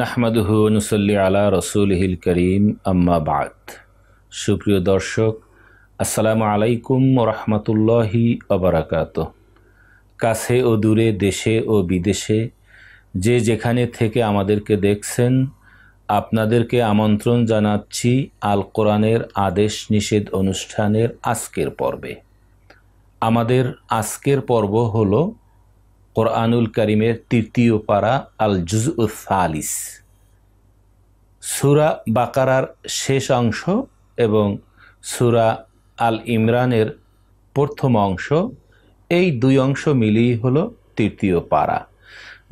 নাহমাদুহু নুসল্লি আলা রসুলহিল করিম আম্মা বাদ সুপ্রিয় দর্শক আসসালামু আলাইকুম রহমতুল্লাহি অবরাকাত কাছে ও দূরে দেশে ও বিদেশে যে যেখানে থেকে আমাদেরকে দেখছেন আপনাদেরকে আমন্ত্রণ জানাচ্ছি আল কোরআনের আদেশ নিষেধ অনুষ্ঠানের আজকের পর্বে আমাদের আজকের পর্ব হলো কোরআনুল করিমের তৃতীয় পারা আল জুজ উসালিস সুরা বাকারার শেষ অংশ এবং সুরা আল ইমরানের প্রথম অংশ এই দুই অংশ মিলিয়ে হলো তৃতীয় পারা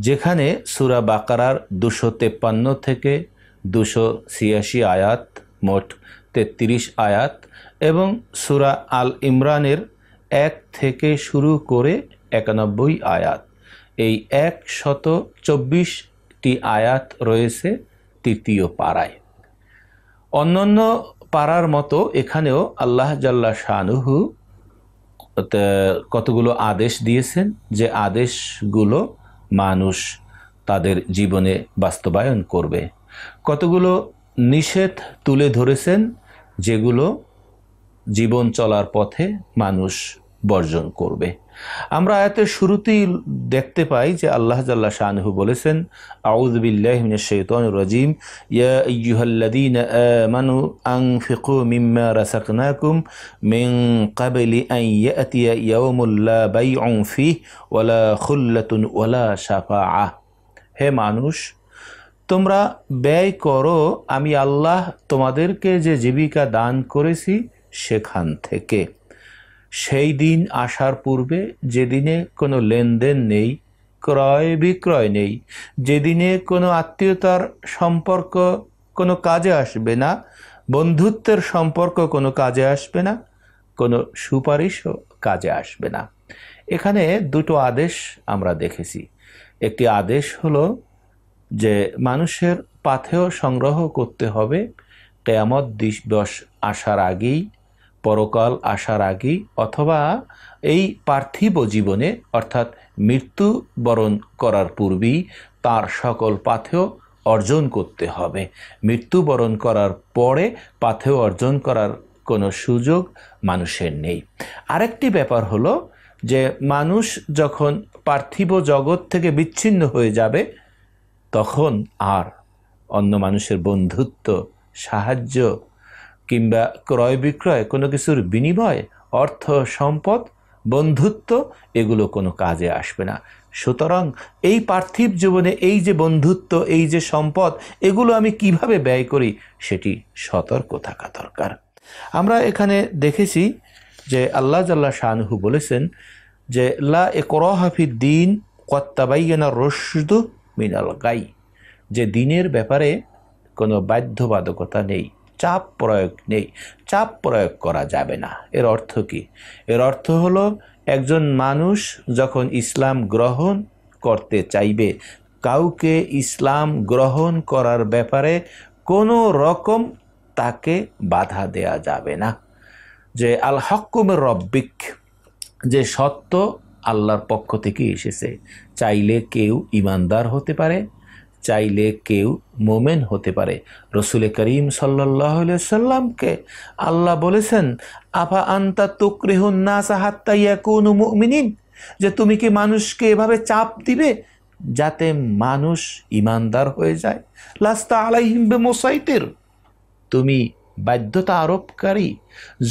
যেখানে সুরা বাকারার দুশো তেপ্পান্ন থেকে দুশো ছিয়াশি আয়াত মোট তেত্রিশ আয়াত এবং সুরা আল ইমরানের এক থেকে শুরু করে একানব্বই আয়াত এই এক শত চব্বিশটি আয়াত রয়েছে তৃতীয় পাড়ায় অন্যান্য পাড়ার মতো এখানেও আল্লাহ জাল্লা শাহনুহু কতগুলো আদেশ দিয়েছেন যে আদেশগুলো মানুষ তাদের জীবনে বাস্তবায়ন করবে কতগুলো নিষেধ তুলে ধরেছেন যেগুলো জীবন চলার পথে মানুষ বর্জন করবে আমরা আয়াতের শুরুতেই দেখতে পাই যে আল্লাহ জাল্লা শাহনহু বলেছেন আউদ্দিল্লাহিনাজিম ইয়াহ্লাদিন আং কাবেলি আই বাই অং ফি ওয়ালা আহ হে মানুষ তোমরা ব্যয় করো আমি আল্লাহ তোমাদেরকে যে জীবিকা দান করেছি সেখান থেকে সেই দিন আসার পূর্বে যেদিনে কোনো লেনদেন নেই ক্রয় বিক্রয় নেই যেদিনে কোনো আত্মীয়তার সম্পর্ক কোনো কাজে আসবে না বন্ধুত্বের সম্পর্ক কোনো কাজে আসবে না কোনো সুপারিশও কাজে আসবে না এখানে দুটো আদেশ আমরা দেখেছি একটি আদেশ হলো যে মানুষের পাথেও সংগ্রহ করতে হবে কেয়ামত দিবস আসার আগেই পরকাল আসার আগে অথবা এই পার্থিব জীবনে অর্থাৎ মৃত্যু বরণ করার পূর্বেই তার সকল পাথেও অর্জন করতে হবে মৃত্যুবরণ করার পরে পাথেও অর্জন করার কোনো সুযোগ মানুষের নেই আরেকটি ব্যাপার হলো যে মানুষ যখন পার্থিব জগৎ থেকে বিচ্ছিন্ন হয়ে যাবে তখন আর অন্য মানুষের বন্ধুত্ব সাহায্য কিংবা ক্রয় বিক্রয় কোনো কিছুর বিনিময় অর্থ সম্পদ বন্ধুত্ব এগুলো কোনো কাজে আসবে না সুতরাং এই পার্থিব জীবনে এই যে বন্ধুত্ব এই যে সম্পদ এগুলো আমি কিভাবে ব্যয় করি সেটি সতর্ক থাকা দরকার আমরা এখানে দেখেছি যে আল্লাহ জাল্লা শাহনুহু বলেছেন যে লা এ কর করহাফি দিন কত্তাবাইয়ানা রসদু মিনাল গাই যে দিনের ব্যাপারে কোনো বাধ্যবাধকতা নেই চাপ প্রয়োগ নেই চাপ প্রয়োগ করা যাবে না এর অর্থ কি এর অর্থ হলো একজন মানুষ যখন ইসলাম গ্রহণ করতে চাইবে কাউকে ইসলাম গ্রহণ করার ব্যাপারে কোনো রকম তাকে বাধা দেয়া যাবে না যে আল হকুম রব্বিক যে সত্য আল্লাহর পক্ষ থেকে এসেছে চাইলে কেউ ইমানদার হতে পারে চাইলে কেউ মোমেন হতে পারে রসুল করিম সাল্লাহ সাল্লামকে আল্লাহ বলেছেন আফা আন্তা তুকরিহুন না সাহাত্তাইয়া যে তুমি কি মানুষকে এভাবে চাপ দিবে যাতে মানুষ ইমানদার হয়ে যায় লাস্তা আলাইহিম্বে মোসাইতের তুমি বাধ্যতা আরোপকারী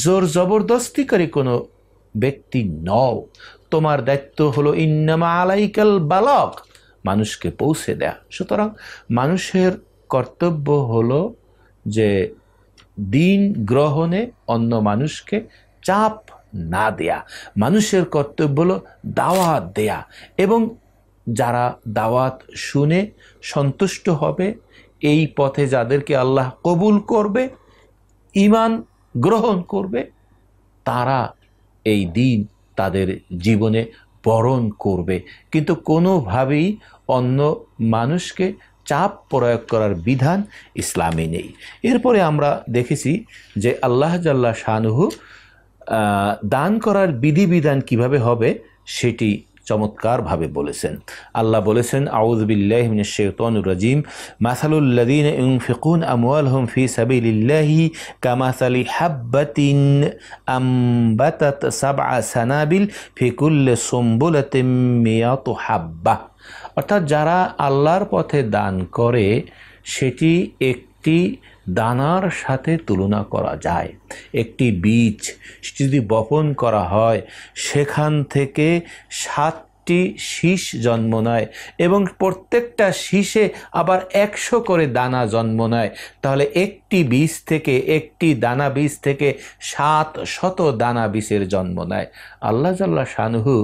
জোর জবরদস্তিকারী কোনো ব্যক্তি নও তোমার দায়িত্ব হলো ইন্নামা আলাইকাল বালক মানুষকে পৌঁছে দেয়া সুতরাং মানুষের কর্তব্য হলো যে দিন গ্রহণে অন্য মানুষকে চাপ না দেয়া মানুষের কর্তব্য হলো দাওয়াত দেয়া এবং যারা দাওয়াত শুনে সন্তুষ্ট হবে এই পথে যাদেরকে আল্লাহ কবুল করবে ইমান গ্রহণ করবে তারা এই দিন তাদের জীবনে বরণ করবে কিন্তু কোনোভাবেই অন্য মানুষকে চাপ প্রয়োগ করার বিধান ইসলামে নেই এরপরে আমরা দেখেছি যে আল্লাহ জাল্লা শাহনুহু দান করার বিধিবিধান কিভাবে হবে সেটি চমৎকারভাবে বলেছেন আল্লাহ বলেছেন আউজবিল্লাহ শেতন রাজিম মাসালুল্লাদিন ফিকুন আমওয়াল হুম ফি সাবিলিল্লাহি কামাসালি হাব্বাতিন আমবাতাত সাবআ সানাবিল ফিকুল্লে সম্বুলাতিম মিয়াতু হাব্বা অর্থাৎ যারা আল্লাহর পথে দান করে সেটি একটি দানার সাথে তুলনা করা যায় একটি বীজ যদি বপন করা হয় সেখান থেকে সাত একটি শীষ জন্ম নেয় এবং প্রত্যেকটা শীষে আবার একশো করে দানা জন্ম নেয় তাহলে একটি বীজ থেকে একটি দানা বীজ থেকে সাত শত দানা বীজের জন্ম নেয় আল্লাহ জাল্লা শানহু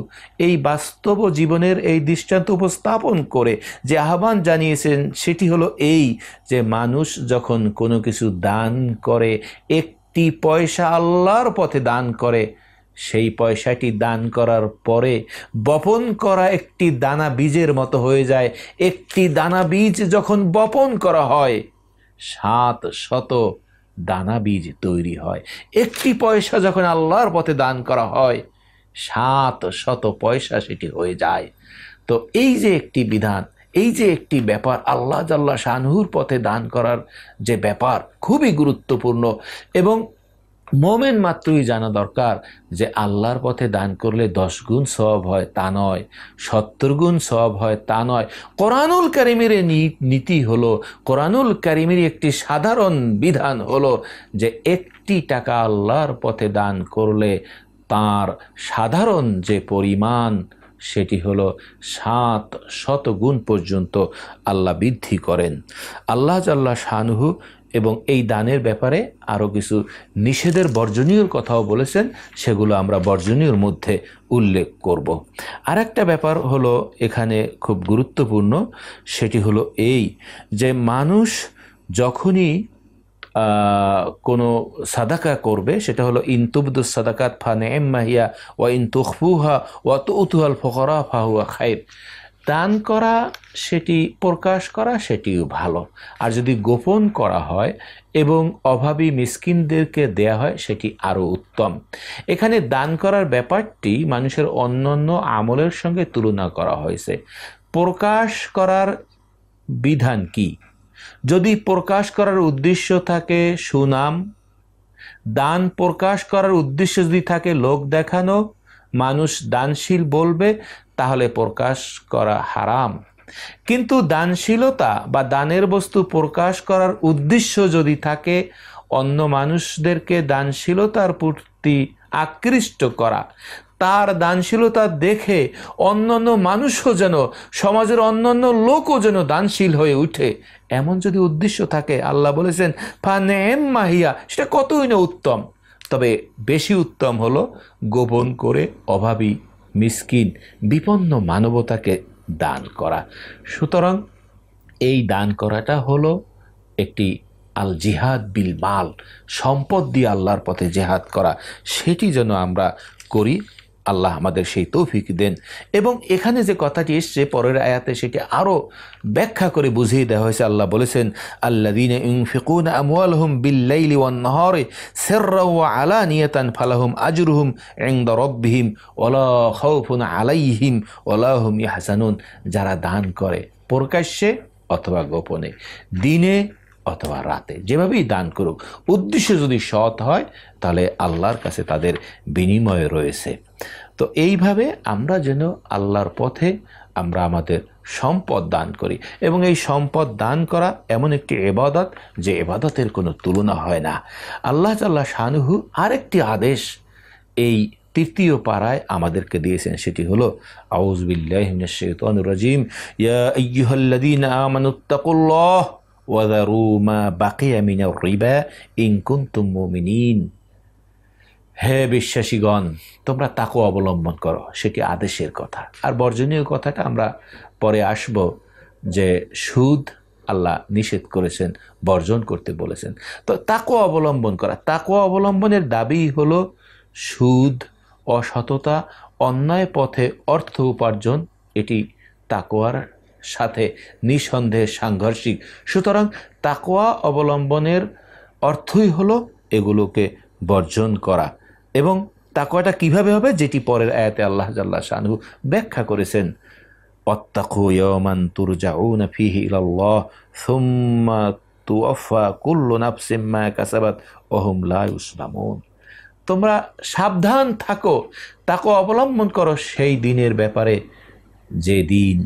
এই বাস্তব জীবনের এই দৃষ্টান্ত উপস্থাপন করে যে আহ্বান জানিয়েছেন সেটি হলো এই যে মানুষ যখন কোনো কিছু দান করে একটি পয়সা আল্লাহর পথে দান করে সেই পয়সাটি দান করার পরে বপন করা একটি দানা বীজের মতো হয়ে যায় একটি দানা বীজ যখন বপন করা হয় সাত শত দানা বীজ তৈরি হয় একটি পয়সা যখন আল্লাহর পথে দান করা হয় সাত শত পয়সা সেটি হয়ে যায় তো এই যে একটি বিধান এই যে একটি ব্যাপার আল্লাহ জাল্লা শাহনুর পথে দান করার যে ব্যাপার খুবই গুরুত্বপূর্ণ এবং মোমেন মাত্রই জানা দরকার যে আল্লাহর পথে দান করলে দশ গুণ সব হয় তা নয় সত্তর গুণ সব হয় তা নয় কোরআনুল কারিমের নীতি হলো কোরআনুল কারিমের একটি সাধারণ বিধান হলো যে একটি টাকা আল্লাহর পথে দান করলে তার সাধারণ যে পরিমাণ সেটি হলো সাত শত গুণ পর্যন্ত আল্লাহ বৃদ্ধি করেন আল্লাহ জাল্লা শাহনুহু এবং এই দানের ব্যাপারে আরও কিছু নিষেধের বর্জনীয়র কথাও বলেছেন সেগুলো আমরা বর্জনীয়র মধ্যে উল্লেখ করব আর একটা ব্যাপার হলো এখানে খুব গুরুত্বপূর্ণ সেটি হলো এই যে মানুষ যখনই কোনো সাদাকা করবে সেটা হলো ইনতুবদুস সাদাকাত ফা নেমাহিয়া ওয়া ইন তুখফুহা ওয়া তুতুহাল ফকরা ফাহুয়া খায়ের দান করা সেটি প্রকাশ করা সেটিও ভালো আর যদি গোপন করা হয় এবং অভাবী মিসকিনদেরকে দেয়া হয় সেটি আরও উত্তম এখানে দান করার ব্যাপারটি মানুষের অন্য অন্য আমলের সঙ্গে তুলনা করা হয়েছে প্রকাশ করার বিধান কি যদি প্রকাশ করার উদ্দেশ্য থাকে সুনাম দান প্রকাশ করার উদ্দেশ্য যদি থাকে লোক দেখানো মানুষ দানশীল বলবে তাহলে প্রকাশ করা হারাম কিন্তু দানশীলতা বা দানের বস্তু প্রকাশ করার উদ্দেশ্য যদি থাকে অন্য মানুষদেরকে দানশীলতার প্রতি আকৃষ্ট করা তার দানশীলতা দেখে অন্যান্য মানুষও যেন সমাজের অন্যান্য লোকও যেন দানশীল হয়ে উঠে এমন যদি উদ্দেশ্য থাকে আল্লাহ বলেছেন এম মাহিয়া সেটা কতই না উত্তম তবে বেশি উত্তম হলো গোপন করে অভাবী মিসকিন বিপন্ন মানবতাকে দান করা সুতরাং এই দান করাটা হলো একটি আল জিহাদ বিল মাল সম্পদ দিয়ে আল্লাহর পথে জেহাদ করা সেটি যেন আমরা করি আল্লাহ আমাদের সেই তৌফিক দেন এবং এখানে যে কথাটি এসছে পরের আয়াতে সেটি আরও ব্যাখ্যা করে বুঝিয়ে দেওয়া হয়েছে আল্লাহ বলেছেন আল্লা দিন ইউফিকুন আলা নিয়তান ফালাহুম ওলা আলাইহিম ওলাহুম ইহাসানুন যারা দান করে প্রকাশ্যে অথবা গোপনে দিনে অথবা রাতে যেভাবেই দান করুক উদ্দেশ্য যদি সৎ হয় তাহলে আল্লাহর কাছে তাদের বিনিময় রয়েছে তো এইভাবে আমরা যেন আল্লাহর পথে আমরা আমাদের সম্পদ দান করি এবং এই সম্পদ দান করা এমন একটি এবাদত যে এবাদতের কোনো তুলনা হয় না আল্লাহ তাল্লাহ শাহনুহু আরেকটি আদেশ এই তৃতীয় পাড়ায় আমাদেরকে দিয়েছেন সেটি হলো আউজবিল্লাহ ইয়াহ্লাদিন আমানুত্তাকুল্লাহ মিনা হে বিশ্বাসীগণ তোমরা তাকে অবলম্বন করো সে কি আদেশের কথা আর বর্জনীয় কথাটা আমরা পরে আসব যে সুদ আল্লাহ নিষেধ করেছেন বর্জন করতে বলেছেন তো তাকে অবলম্বন করা তাকে অবলম্বনের দাবি হলো সুদ অসততা অন্যায় পথে অর্থ উপার্জন এটি তাকোয়ার সাথে নিঃসন্দেহে সাংঘর্ষিক সুতরাং তাকোয়া অবলম্বনের অর্থই হলো এগুলোকে বর্জন করা এবং তাকোয়াটা কিভাবে হবে যেটি পরের আয়াতে আল্লাহ জাল্লা শাহু ব্যাখ্যা করেছেন তোমরা সাবধান থাকো তাকে অবলম্বন করো সেই দিনের ব্যাপারে যে দিন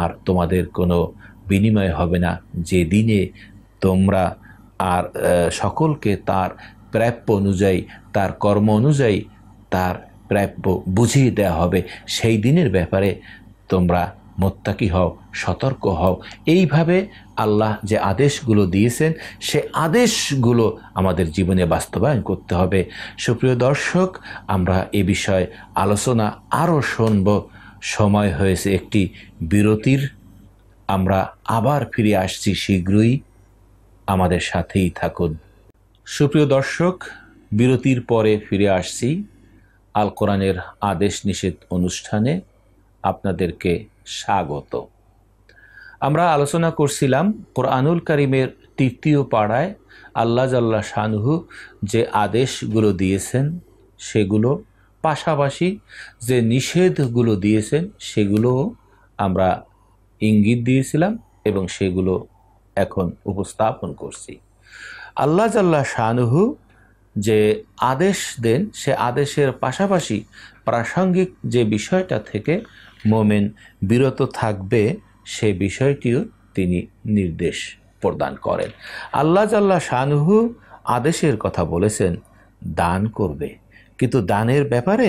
আর তোমাদের কোনো বিনিময় হবে না যে দিনে তোমরা আর সকলকে তার প্রাপ্য অনুযায়ী তার কর্ম অনুযায়ী তার প্রাপ্য বুঝিয়ে দেওয়া হবে সেই দিনের ব্যাপারে তোমরা মোত্তাকি হও সতর্ক হও এইভাবে আল্লাহ যে আদেশগুলো দিয়েছেন সে আদেশগুলো আমাদের জীবনে বাস্তবায়ন করতে হবে সুপ্রিয় দর্শক আমরা এ বিষয়ে আলোচনা আরও শুনব সময় হয়েছে একটি বিরতির আমরা আবার ফিরে আসছি শীঘ্রই আমাদের সাথেই থাকুন সুপ্রিয় দর্শক বিরতির পরে ফিরে আসছি আল কোরআনের আদেশ নিষেধ অনুষ্ঠানে আপনাদেরকে স্বাগত আমরা আলোচনা করছিলাম কোরআনুল করিমের তৃতীয় পাড়ায় আল্লাহ জাল্লা শানহু যে আদেশগুলো দিয়েছেন সেগুলো পাশাপাশি যে নিষেধগুলো দিয়েছেন সেগুলো আমরা ইঙ্গিত দিয়েছিলাম এবং সেগুলো এখন উপস্থাপন করছি আল্লাহ জাল্লা শাহনুহু যে আদেশ দেন সে আদেশের পাশাপাশি প্রাসঙ্গিক যে বিষয়টা থেকে মোমেন বিরত থাকবে সে বিষয়টিও তিনি নির্দেশ প্রদান করেন আল্লাহ জাল্লা শানহু আদেশের কথা বলেছেন দান করবে কিন্তু দানের ব্যাপারে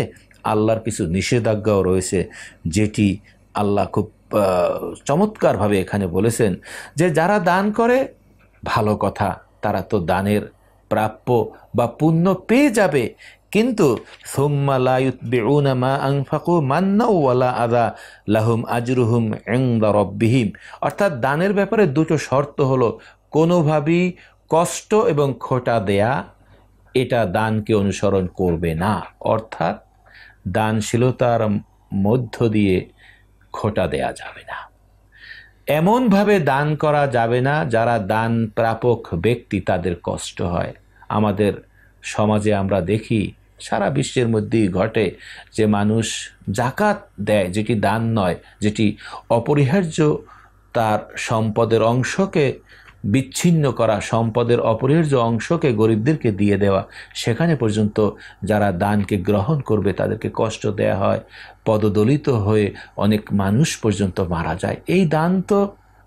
আল্লাহর কিছু নিষেধাজ্ঞাও রয়েছে যেটি আল্লাহ খুব চমৎকারভাবে এখানে বলেছেন যে যারা দান করে ভালো কথা তারা তো দানের প্রাপ্য বা পুণ্য পেয়ে যাবে কিন্তু আংফাকু মান্নাওয়ালা আদা লাহুম অর্থাৎ দানের ব্যাপারে দুটো শর্ত হলো কোনোভাবেই কষ্ট এবং খোটা দেয়া এটা দানকে অনুসরণ করবে না অর্থাৎ দানশীলতার মধ্য দিয়ে খোটা দেয়া যাবে না এমনভাবে দান করা যাবে না যারা দান প্রাপক ব্যক্তি তাদের কষ্ট হয় আমাদের সমাজে আমরা দেখি সারা বিশ্বের মধ্যেই ঘটে যে মানুষ জাকাত দেয় যেটি দান নয় যেটি অপরিহার্য তার সম্পদের অংশকে বিচ্ছিন্ন করা সম্পদের অপরিহার্য অংশকে গরিবদেরকে দিয়ে দেওয়া সেখানে পর্যন্ত যারা দানকে গ্রহণ করবে তাদেরকে কষ্ট দেয়া হয় পদদলিত হয়ে অনেক মানুষ পর্যন্ত মারা যায় এই দান তো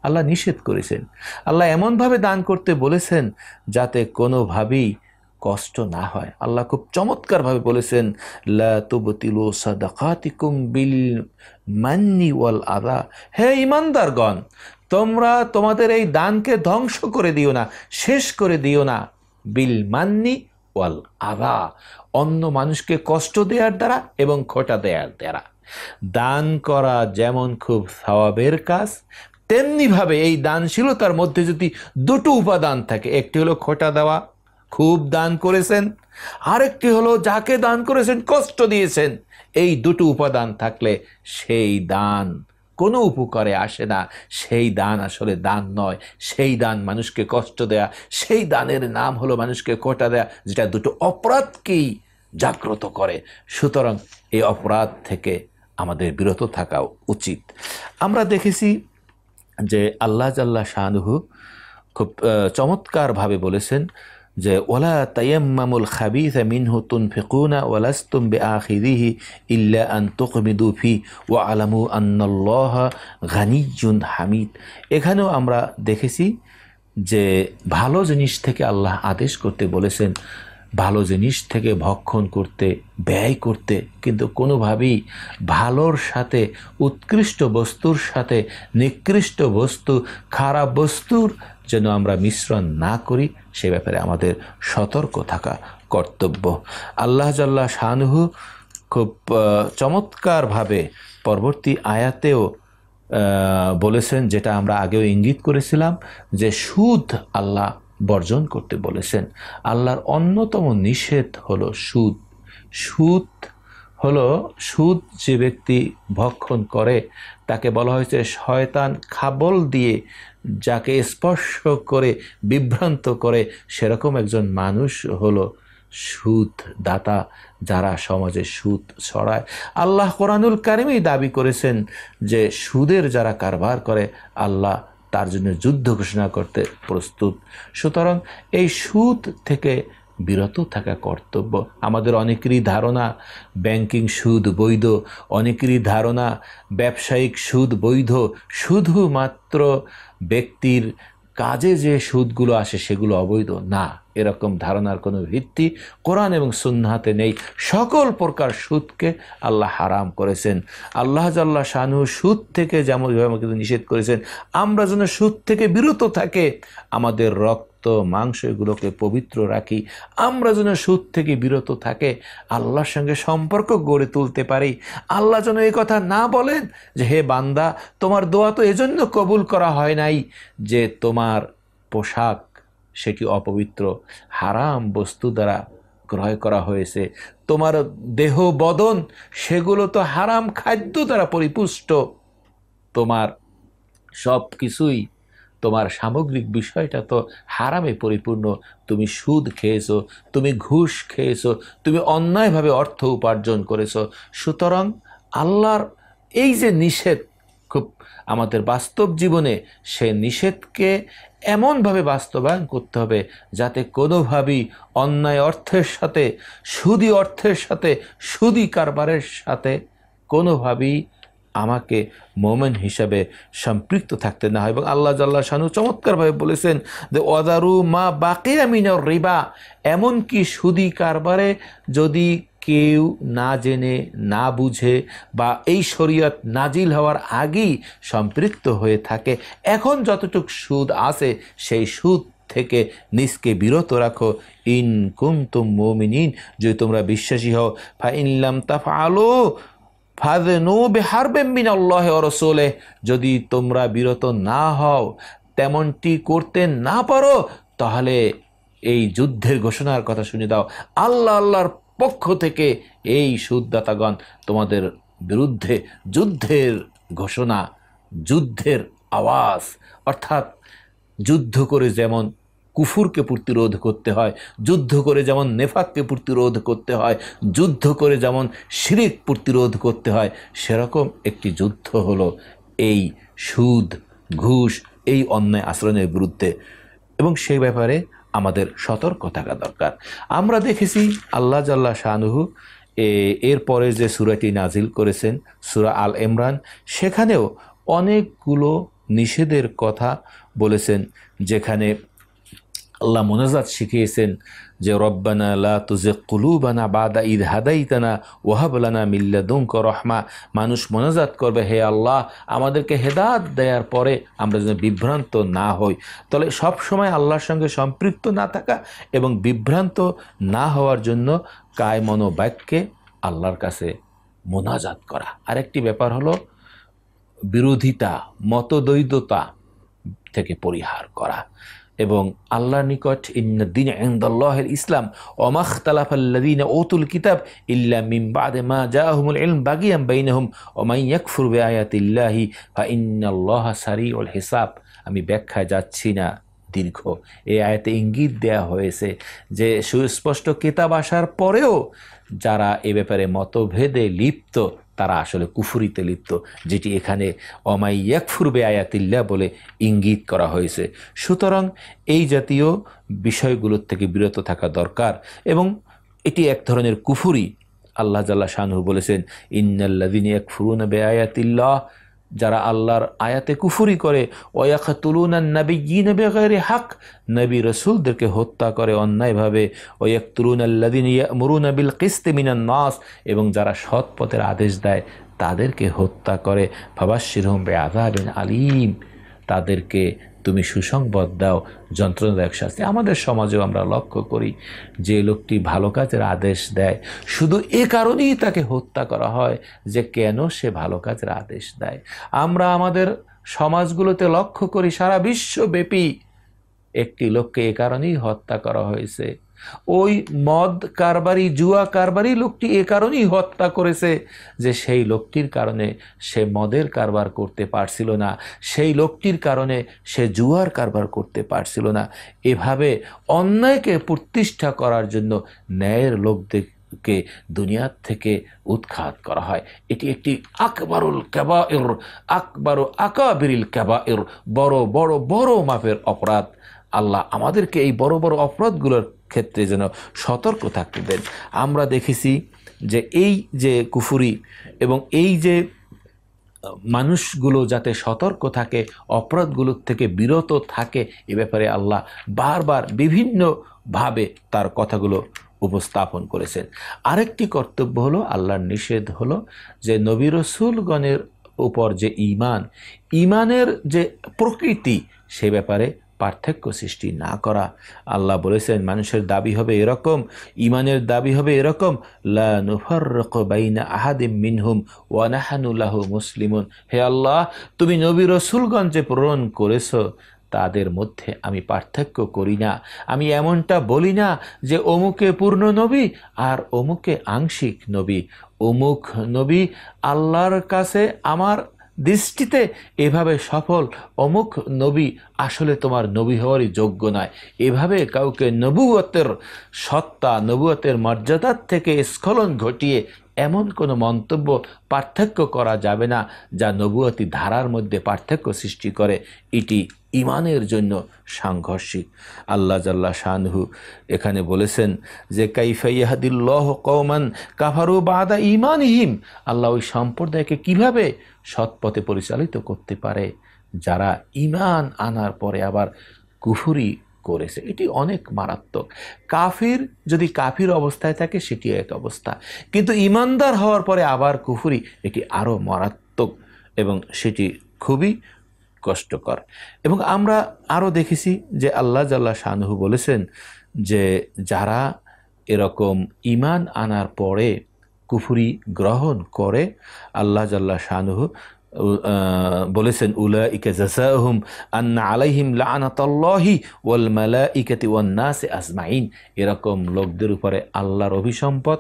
আল্লাহ নিষেধ করেছেন আল্লাহ এমনভাবে দান করতে বলেছেন যাতে কোনোভাবেই কষ্ট না হয় আল্লাহ খুব চমৎকারভাবে বলেছেন লাতুবতিলো সাদাকাতিকুম বিল মান্নি ওয়াল আদা হে ইমানদারগণ তোমরা তোমাদের এই দানকে ধ্বংস করে দিও না শেষ করে দিও না বিল মান্নি ওয়াল আদা অন্য মানুষকে কষ্ট দেওয়ার দ্বারা এবং খোটা দেওয়ার দ্বারা দান করা যেমন খুব স্বভাবের কাজ তেমনিভাবে এই দানশীলতার মধ্যে যদি দুটো উপাদান থাকে একটি হলো খোটা দেওয়া খুব দান করেছেন আরেকটি হলো যাকে দান করেছেন কষ্ট দিয়েছেন এই দুটো উপাদান থাকলে সেই দান কোনো উপকারে আসে না সেই দান আসলে দান নয় সেই দান মানুষকে কষ্ট দেয়া সেই দানের নাম হলো মানুষকে কোটা দেয়া যেটা দুটো অপরাধকেই জাগ্রত করে সুতরাং এই অপরাধ থেকে আমাদের বিরত থাকা উচিত আমরা দেখেছি যে আল্লাহ জাল্লা শাহানহু খুব চমৎকারভাবে বলেছেন যে ওলা তাইয়াম্মামুল খাবিস মিনহু তুন ফেকুনা ওয়ালাস্তুম বে আখিরিহি ইল্লা আন তুকমিদু ফি ও আলামু আন্নল্লাহ ঘানিজুন হামিদ এখানেও আমরা দেখেছি যে ভালো জিনিস থেকে আল্লাহ আদেশ করতে বলেছেন ভালো জিনিস থেকে ভক্ষণ করতে ব্যয় করতে কিন্তু কোনোভাবেই ভালোর সাথে উৎকৃষ্ট বস্তুর সাথে নিকৃষ্ট বস্তু খারাপ বস্তুর যেন আমরা মিশ্রণ না করি সে ব্যাপারে আমাদের সতর্ক থাকা কর্তব্য আল্লাহ জাল্লা শানহু খুব চমৎকারভাবে পরবর্তী আয়াতেও বলেছেন যেটা আমরা আগেও ইঙ্গিত করেছিলাম যে সুদ আল্লাহ বর্জন করতে বলেছেন আল্লাহর অন্যতম নিষেধ হলো সুদ সুদ হলো সুদ যে ব্যক্তি ভক্ষণ করে তাকে বলা হয়েছে শয়তান খাবল দিয়ে যাকে স্পর্শ করে বিভ্রান্ত করে সেরকম একজন মানুষ হলো সুদ দাতা যারা সমাজে সুদ ছড়ায় আল্লাহ কোরআনুল কারিমেই দাবি করেছেন যে সুদের যারা কারবার করে আল্লাহ তার জন্য যুদ্ধ ঘোষণা করতে প্রস্তুত সুতরাং এই সুদ থেকে বিরত থাকা কর্তব্য আমাদের অনেকেরই ধারণা ব্যাংকিং সুদ বৈধ অনেকেরই ধারণা ব্যবসায়িক সুদ বৈধ শুধুমাত্র ব্যক্তির কাজে যে সুদগুলো আসে সেগুলো অবৈধ না এরকম ধারণার কোনো ভিত্তি কোরআন এবং সুন্নাতে নেই সকল প্রকার সুদকে আল্লাহ হারাম করেছেন আল্লাহ জাল্লাহ শাহু সুদ থেকে যেমন আমাকে নিষেধ করেছেন আমরা যেন সুদ থেকে বিরত থাকে আমাদের রক্ত মাংস এগুলোকে পবিত্র রাখি আমরা যেন সুদ থেকে বিরত থাকে আল্লাহর সঙ্গে সম্পর্ক গড়ে তুলতে পারি আল্লাহ যেন এই কথা না বলেন যে হে বান্দা তোমার দোয়া তো এজন্য কবুল করা হয় নাই যে তোমার পোশাক কি অপবিত্র হারাম বস্তু দ্বারা ক্রয় করা হয়েছে তোমার দেহ বদন সেগুলো তো হারাম খাদ্য দ্বারা পরিপুষ্ট তোমার সব কিছুই তোমার সামগ্রিক বিষয়টা তো হারামে পরিপূর্ণ তুমি সুদ খেয়েছো তুমি ঘুষ খেয়েছো তুমি অন্যায়ভাবে অর্থ উপার্জন করেছো সুতরাং আল্লাহর এই যে নিষেধ খুব আমাদের বাস্তব জীবনে সে নিষেধকে এমনভাবে বাস্তবায়ন করতে হবে যাতে কোনোভাবেই অন্যায় অর্থের সাথে সুদি অর্থের সাথে সুদী কারবারের সাথে কোনোভাবেই আমাকে মোমেন হিসাবে সম্পৃক্ত থাকতে না হয় এবং আল্লাহ জাল্লাহ শানু চমৎকারভাবে বলেছেন যে অদারু মা বাকি আমিনর রিবা এমনকি সুদি কারবারে যদি কেউ না জেনে না বুঝে বা এই শরীয়ত নাজিল হওয়ার আগেই সম্পৃক্ত হয়ে থাকে এখন যতটুক সুদ আছে সেই সুদ থেকে নিজকে বিরত রাখো ইন তুম মোমিনিন যদি তোমরা বিশ্বাসী হও ফা ইনলাম তাফা আলো ফাদনু বেহারবেমিন আল্লাহ রসোলে যদি তোমরা বিরত না হও তেমনটি করতে না পারো তাহলে এই যুদ্ধের ঘোষণার কথা শুনে দাও আল্লাহ আল্লাহর পক্ষ থেকে এই সুদাতাগণ তোমাদের বিরুদ্ধে যুদ্ধের ঘোষণা যুদ্ধের আওয়াজ অর্থাৎ যুদ্ধ করে যেমন কুফুরকে প্রতিরোধ করতে হয় যুদ্ধ করে যেমন নেফাককে প্রতিরোধ করতে হয় যুদ্ধ করে যেমন শিরিক প্রতিরোধ করতে হয় সেরকম একটি যুদ্ধ হল এই সুদ ঘুষ এই অন্যায় আচরণের বিরুদ্ধে এবং সেই ব্যাপারে আমাদের সতর্ক থাকা দরকার আমরা দেখেছি আল্লাহ জাল্লা শাহনুহু এরপরে যে সুরাটি নাজিল করেছেন সুরা আল এমরান সেখানেও অনেকগুলো নিষেধের কথা বলেছেন যেখানে আল্লাহ মোনাজাত শিখিয়েছেন যে রব্বানা লা তুজে কুলুবানা বাদা ঈদ হাদাইতানা ওহাবলানা মিল্লাদুঙ্ক রহমা মানুষ মোনাজাত করবে হে আল্লাহ আমাদেরকে হেদাত দেওয়ার পরে আমরা যেন বিভ্রান্ত না হই তাহলে সবসময় আল্লাহর সঙ্গে সম্পৃক্ত না থাকা এবং বিভ্রান্ত না হওয়ার জন্য কায় মনোবাক্যে আল্লাহর কাছে মোনাজাত করা আরেকটি ব্যাপার হলো বিরোধিতা মতদ্বৈততা থেকে পরিহার করা এবং আল্লাহ নিকট ইন্দিনের ইসলাম অমাখ ওতুল কিতাব ইল্লা মিম বাদে মা ইলম বাগিয়াম ফুরবে সারি হিসাব আমি ব্যাখ্যা যাচ্ছি না দীর্ঘ এ আয়াতে ইঙ্গিত দেয়া হয়েছে যে সুস্পষ্ট কিতাব আসার পরেও যারা এ ব্যাপারে মতভেদে লিপ্ত তারা আসলে কুফুরিতে লিপ্ত যেটি এখানে অমাই ইয়াকফুরবে আয়াতিল্লা বলে ইঙ্গিত করা হয়েছে সুতরাং এই জাতীয় বিষয়গুলোর থেকে বিরত থাকা দরকার এবং এটি এক ধরনের কুফুরি আল্লাহ জাল্লা শাহু বলেছেন ইন্নাল্লাদিন ইয়াকফুরুন বেআয়াতিল্লাহ যারা আল্লাহর আয়াতে কুফুরি করে ওয়াখা তুলুনা নবী ইন বেগরে হাক নবী রসুলদেরকে হত্যা করে অন্যায়ভাবে ওয়াক তুলুনাল্লাদিন মুরুনবিল কিস্তেমিনান নাস এবং যারা সৎ পথের আদেশ দেয় তাদেরকে হত্যা করে ভাবাশির হোম বে আদাবিন আলিম তাদেরকে তুমি সুসংবাদ দাও যন্ত্রণাদায়ক শাস্তি আমাদের সমাজেও আমরা লক্ষ্য করি যে লোকটি ভালো কাজের আদেশ দেয় শুধু এ কারণেই তাকে হত্যা করা হয় যে কেন সে ভালো কাজের আদেশ দেয় আমরা আমাদের সমাজগুলোতে লক্ষ্য করি সারা বিশ্বব্যাপী একটি লোককে এ কারণেই হত্যা করা হয়েছে ওই মদ কারবারি জুয়া কারবারি লোকটি এ কারণেই হত্যা করেছে যে সেই লোকটির কারণে সে মদের কারবার করতে পারছিল না সেই লোকটির কারণে সে জুয়ার কারবার করতে পারছিল না এভাবে অন্যায়কে প্রতিষ্ঠা করার জন্য ন্যায়ের লোক কে দুনিয়ার থেকে উৎখাত করা হয় এটি একটি আকবরুল ক্যাবা এর আকবর আকাবিরিল ক্যাবা এর বড় বড় বড় মাপের অপরাধ আল্লাহ আমাদেরকে এই বড় বড় অপরাধগুলোর ক্ষেত্রে যেন সতর্ক থাকতে দেন আমরা দেখেছি যে এই যে কুফুরি এবং এই যে মানুষগুলো যাতে সতর্ক থাকে অপরাধগুলোর থেকে বিরত থাকে এ ব্যাপারে আল্লাহ বারবার বিভিন্নভাবে তার কথাগুলো উপস্থাপন করেছেন আরেকটি কর্তব্য হলো আল্লাহর নিষেধ হলো যে নবী রসুলগণের উপর যে ইমান ইমানের যে প্রকৃতি সে ব্যাপারে পার্থক্য সৃষ্টি না করা আল্লাহ বলেছেন মানুষের দাবি হবে এরকম ইমানের দাবি হবে এরকম মিনহুম মুসলিমুন হে আল্লাহ তুমি নবী রসুলগঞ্জে প্রেরণ করেছ তাদের মধ্যে আমি পার্থক্য করি না আমি এমনটা বলি না যে অমুকে পূর্ণ নবী আর অমুকে আংশিক নবী অমুক নবী আল্লাহর কাছে আমার দৃষ্টিতে এভাবে সফল অমুক নবী আসলে তোমার নবী হওয়ারই যোগ্য নয় এভাবে কাউকে নবুয়তের সত্তা নবুয়তের মর্যাদার থেকে স্খলন ঘটিয়ে এমন কোনো মন্তব্য পার্থক্য করা যাবে না যা নবুয়তি ধারার মধ্যে পার্থক্য সৃষ্টি করে এটি ইমানের জন্য সাংঘর্ষিক আল্লাহ জাল্লা শানহু এখানে বলেছেন যে কাইফাইয়াহাদিল্লাহ কৌমান কাফারু বাদা ইমান ইম আল্লাহ ওই সম্প্রদায়কে কিভাবে সৎপথে পরিচালিত করতে পারে যারা ইমান আনার পরে আবার কুফুরি করেছে এটি অনেক মারাত্মক কাফির যদি কাফির অবস্থায় থাকে সেটি এক অবস্থা কিন্তু ইমানদার হওয়ার পরে আবার কুফুরি এটি আরও মারাত্মক এবং সেটি খুবই কষ্টকর এবং আমরা আরও দেখেছি যে আল্লাহ জাল্লাহ শাহু বলেছেন যে যারা এরকম ইমান আনার পরে কুফুরি গ্রহণ করে আল্লাহ জাল্লা শাহু বলেছেন উলা ইকে জাসাহুম আন্না আলাইহিম লানাতাল্লাহি ওয়াল তি ওয়ান নাসি আজমাইন এরকম লোকদের উপরে আল্লাহর অভিসম্পদ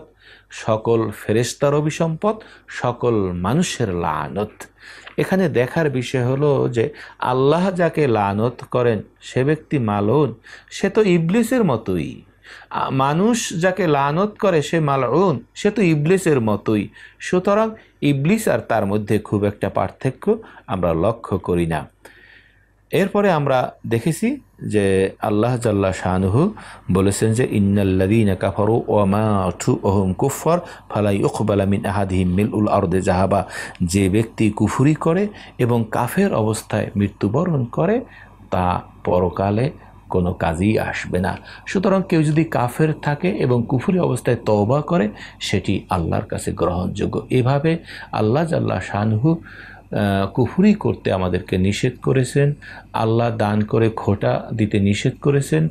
সকল ফেরেস্তার অভিসম্পদ সকল মানুষের লানত এখানে দেখার বিষয় হলো যে আল্লাহ যাকে লানত করেন সে ব্যক্তি মালুন সে তো ইবলিসের মতোই মানুষ যাকে লানত করে সে মালউন সে তো ইবলিসের মতোই সুতরাং ইবলিস আর তার মধ্যে খুব একটা পার্থক্য আমরা লক্ষ্য করি না এরপরে আমরা দেখেছি যে আল্লাহ জাল্লা শাহনুহু বলেছেন যে ইন্নাল্লাদিন মা ওয়ামাঠু ওহম কুফর ফালাই ওখবালামিন আহাদিহিম মিল উল আরদে জাহাবা যে ব্যক্তি কুফুরি করে এবং কাফের অবস্থায় মৃত্যুবরণ করে তা পরকালে কোনো কাজেই আসবে না সুতরাং কেউ যদি কাফের থাকে এবং কুফুরি অবস্থায় তওবা করে সেটি আল্লাহর কাছে গ্রহণযোগ্য এভাবে আল্লাহ জাল্লা শাহনুহু কুফুরি করতে আমাদেরকে নিষেধ করেছেন আল্লাহ দান করে খোটা দিতে নিষেধ করেছেন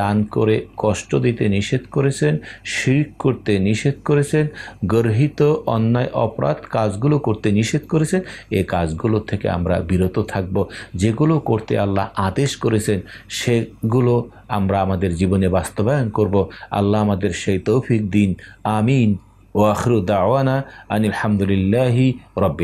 দান করে কষ্ট দিতে নিষেধ করেছেন শির করতে নিষেধ করেছেন গর্হিত অন্যায় অপরাধ কাজগুলো করতে নিষেধ করেছেন এ কাজগুলো থেকে আমরা বিরত থাকব যেগুলো করতে আল্লাহ আদেশ করেছেন সেগুলো আমরা আমাদের জীবনে বাস্তবায়ন করব আল্লাহ আমাদের সেই তৌফিক দিন আমিন ওয়াখরু দাওয়ানা আনিল রব্বিল